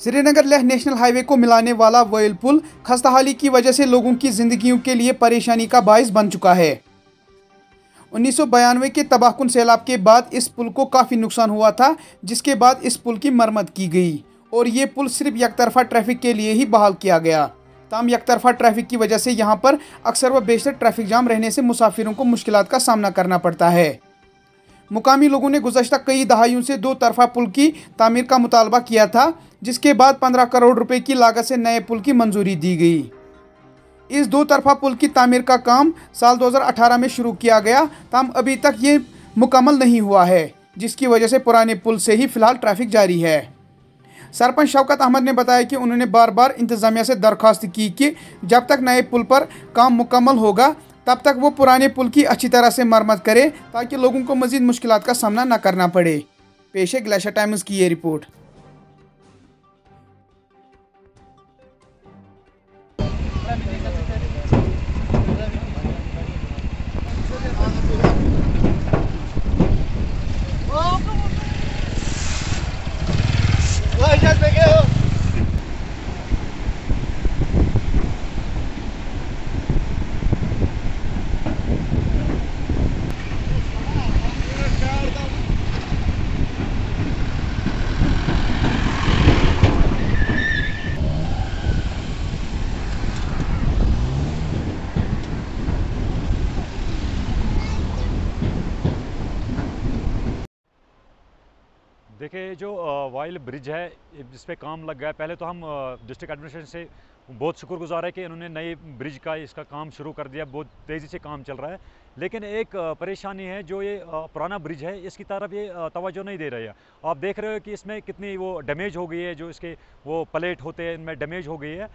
Srinagar Leh national highway को मिलाने वाला वेल पुल खस्ताहाली की वजह से लोगों की जिंदगियों के लिए परेशानी का बायस बन चुका है उन्नीस के तबाहकुन सैलाब के बाद इस पुल को काफ़ी नुकसान हुआ था जिसके बाद इस पुल की मरम्मत की गई और ये पुल सिर्फ यकतरफा ट्रैफिक के लिए ही बहाल किया गया तमाम यकतरफा ट्रैफिक की वजह से यहाँ पर अक्सर व बेशतर ट्रैफिक जाम रहने से मुसाफिरों को मुश्किल का सामना करना पड़ता है मुकामी लोगों ने गुजशत कई दहाइयों से दो तरफा पुल की तमीर का मुतालबा किया था जिसके बाद पंद्रह करोड़ रुपए की लागत से नए पुल की मंजूरी दी गई इस दो तरफा पुल की तमीर का काम साल 2018 में शुरू किया गया तम अभी तक ये मुकम्मल नहीं हुआ है जिसकी वजह से पुराने पुल से ही फिलहाल ट्रैफिक जारी है सरपंच शौकत अहमद ने बताया कि उन्होंने बार बार इंतज़ामिया से दरख्वास्त की कि जब तक नए पुल पर काम मुकम्मल होगा तब तक वो पुराने पुल की अच्छी तरह से मरम्मत करे ताकि लोगों को मजीद मुश्किल का सामना न करना पड़े पेशे ग्लेशियर टाइम्स की ये रिपोर्ट Thank you. કે જે જો વાઇલ બ્રિજ હે جسપે કામ લગ ગયા પહેલે તો હમ ડિસ્ટ્રિક્ટ એડમિનિસ્ટ્રેશન સે બહોત શુક્રગુજાર હે કે ઇનહોને નય બ્રિજ કા ઇસકા કામ શુરુ કર દિયા બહોત તેજી સે કામ ચલ રહા હે લેકિન એક પરેશાની હે જો યે पुराना બ્રિજ હે ઇસકી તરફ યે તવાજો નહીં દે રહે આપ દેખ રહે હો કે ઇસમે કિતની વો ડેમેજ હો ગઈ હે જો ઇસકે વો પ્લેટ હોતે હે ઇનમે ડેમેજ હો ગઈ હે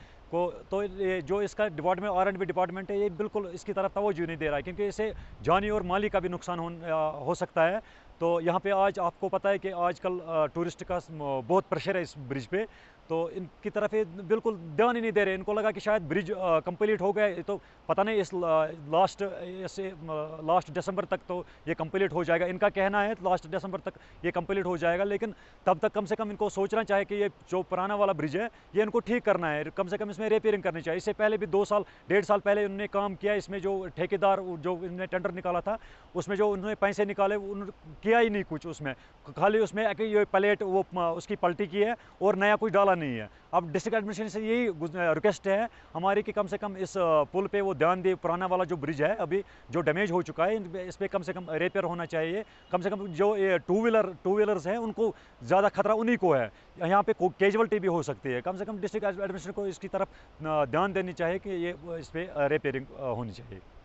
તો જો ઇસકા ડિપાર્ટમેન્ટ ઓર એન્જિનીયરી ડિપાર્ટમેન્ટ હે યે બિલકુલ ઇસકી તરફ તવાજો નહીં દે રહા ક્યોકી ઇસે જાનિ ઓર માલિકા ભી નુકસાન હો સકતા હે तो यहाँ पे आज आपको पता है कि आजकल टूरिस्ट का बहुत प्रेशर है इस ब्रिज पे तो इनकी तरफ ये बिल्कुल ध्यान ही नहीं दे रहे इनको लगा कि शायद ब्रिज कंप्लीट हो गया तो पता नहीं इस लास्ट ऐसे लास्ट दिसंबर तक तो ये कंप्लीट हो जाएगा इनका कहना है लास्ट दिसंबर तक ये कंप्लीट हो जाएगा लेकिन तब तक कम से कम इनको सोचना चाहिए कि ये जो पुराना वाला ब्रिज है ये इनको ठीक करना है कम से कम इसमें रिपेयरिंग करनी चाहिए इससे पहले भी दो साल डेढ़ साल पहले उन्होंने काम किया इसमें जो ठेकेदार जो इन्होंने टेंडर निकाला था उसमें जो उन्होंने पैसे निकाले उन्होंने किया ही नहीं कुछ उसमें खाली उसमें प्लेट वो उसकी पलटी की है और नया कुछ डाला नहीं है अब डिस्ट्रिक्ट एडमिनिस्ट्रेशन से यही रिक्वेस्ट है हमारी कि कम से कम इस पुल पे वो ध्यान दे पुराना वाला जो ब्रिज है अभी जो डैमेज हो चुका है इस पर कम से कम रिपेयर होना चाहिए कम से कम जो ये टू व्हीलर टू व्हीलर्स हैं उनको ज़्यादा खतरा उन्हीं को है यहाँ पे कैजुअलिटी भी हो सकती है कम से कम डिस्ट्रिक्ट एडमिनिस्ट्रेशन को इसकी तरफ ध्यान देनी चाहिए कि ये इस पर रिपेयरिंग होनी चाहिए